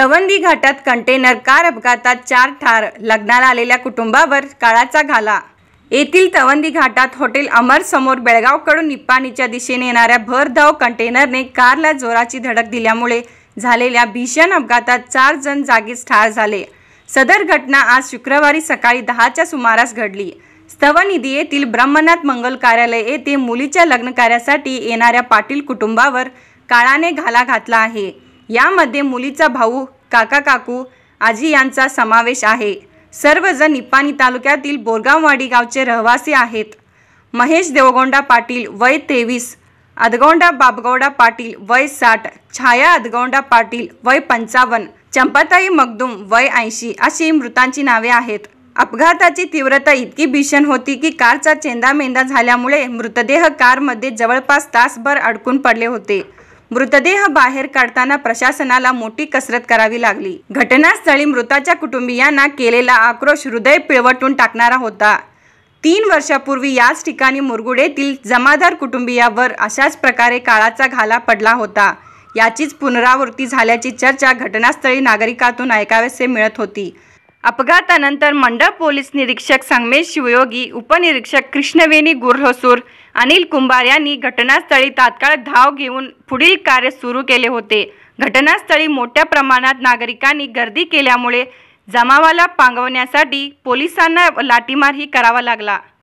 तवंदी घाटात container car अपघातात चार ठार लग्नाला आलेल्या कुटुंबावर काळाचा घाला येथील तवंदी घाटात हॉटेल अमर समोर बेळगावकडून निप्पाणीच्या दिशेने येणाऱ्या भरधाव कंटेनरने कारला जोराची धडक दिल्यामुळे झालेल्या भीषण अपघातात चार जण जागीच ठार झाले सदर घटना आज शुक्रवारी सकाळी दहाच्या सुमारास घडली स्तवनिधी येथील ब्रह्मनाथ मंगल कार्यालय येथे मुलीच्या लग्नकार्यासाठी येणाऱ्या पाटील कुटुंबावर काळाने घाला घातला आहे यामध्ये मुलीचा भाऊ काका काकू आजी यांचा समावेश आहे सर्वजण निपाणी तालुक्यातील बोरगाववाडी गावचे रहिवासी आहेत महेश देवगोंडा पाटील वय तेवीस अदगोंडा बाबगौडा पाटील वय साठ छाया अदगोंडा पाटील वय पंचावन्न चंपाताई मगदुम वय ऐंशी अशी मृतांची नावे आहेत अपघाताची तीव्रता इतकी भीषण होती की कारचा चेंदामेंदा झाल्यामुळे मृतदेह कारमध्ये जवळपास तासभर अडकून पडले होते मृतदेह बाहेर काढताना प्रशासनाला मोठी कसरत करावी लागली घटनास्थळी मृताच्या कुटुंबियांना केलेला आक्रोश हृदय पिळवटून टाकणारा होता तीन वर्षापूर्वी याच ठिकाणी मुरगुडेतील जमादार कुटुंबियावर अशाच प्रकारे काळाचा घाला पडला होता याचीच पुनरावृत्ती झाल्याची चर्चा घटनास्थळी नागरिकातून ऐकावेसे मिळत होती अपघातानंतर मंडळ पोलीस निरीक्षक संगमेश शिवयोगी उपनिरीक्षक कृष्णवेणी गुरहसूर अनिल कुंभार यांनी घटनास्थळी तात्काळ धाव घेऊन पुढील कार्य सुरू केले होते घटनास्थळी मोठ्या प्रमाणात नागरिकांनी गर्दी केल्यामुळे जमावाला पांगवण्यासाठी पोलिसांना लाठीमारही करावा लागला